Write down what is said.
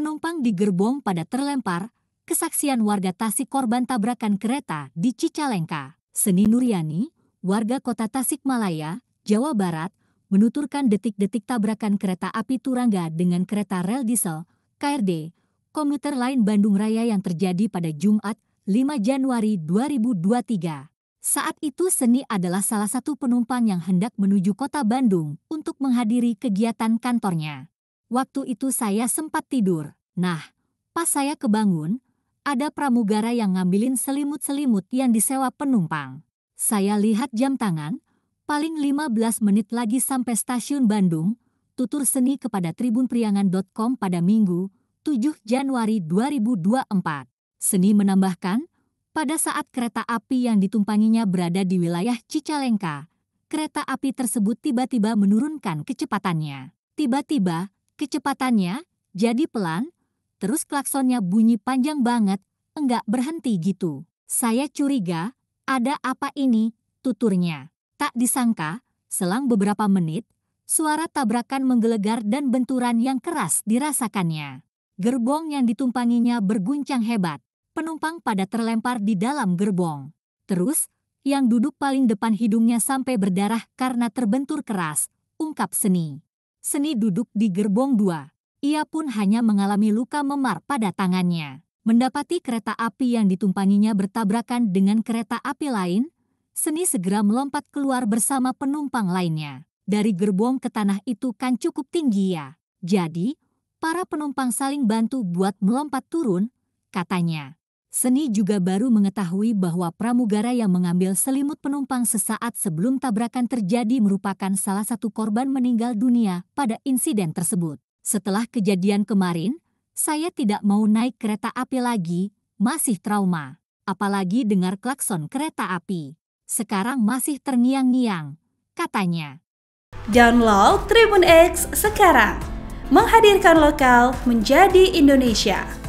penumpang di gerbong pada terlempar, kesaksian warga Tasik korban tabrakan kereta di Cicalengka. Seni Nuriani, warga kota Tasikmalaya, Jawa Barat, menuturkan detik-detik tabrakan kereta api Turangga dengan kereta rel diesel, KRD, komuter lain Bandung Raya yang terjadi pada Jumat 5 Januari 2023. Saat itu Seni adalah salah satu penumpang yang hendak menuju kota Bandung untuk menghadiri kegiatan kantornya. Waktu itu saya sempat tidur. Nah, pas saya kebangun, ada pramugara yang ngambilin selimut-selimut yang disewa penumpang. Saya lihat jam tangan, paling 15 menit lagi sampai stasiun Bandung, tutur seni kepada tribunpriangan.com pada Minggu, 7 Januari 2024. Seni menambahkan, pada saat kereta api yang ditumpanginya berada di wilayah Cicalengka, kereta api tersebut tiba-tiba menurunkan kecepatannya. Tiba-tiba, Kecepatannya jadi pelan, terus klaksonnya bunyi panjang banget, enggak berhenti gitu. Saya curiga, ada apa ini, tuturnya. Tak disangka, selang beberapa menit, suara tabrakan menggelegar dan benturan yang keras dirasakannya. Gerbong yang ditumpanginya berguncang hebat. Penumpang pada terlempar di dalam gerbong. Terus, yang duduk paling depan hidungnya sampai berdarah karena terbentur keras, ungkap seni. Seni duduk di gerbong dua. Ia pun hanya mengalami luka memar pada tangannya. Mendapati kereta api yang ditumpanginya bertabrakan dengan kereta api lain, Seni segera melompat keluar bersama penumpang lainnya. Dari gerbong ke tanah itu kan cukup tinggi ya. Jadi, para penumpang saling bantu buat melompat turun, katanya. Seni juga baru mengetahui bahwa pramugara yang mengambil selimut penumpang sesaat sebelum tabrakan terjadi merupakan salah satu korban meninggal dunia pada insiden tersebut. Setelah kejadian kemarin, saya tidak mau naik kereta api lagi, masih trauma. Apalagi dengar klakson kereta api. Sekarang masih terngiang-ngiang, katanya. Download Tribun X sekarang. Menghadirkan lokal menjadi Indonesia.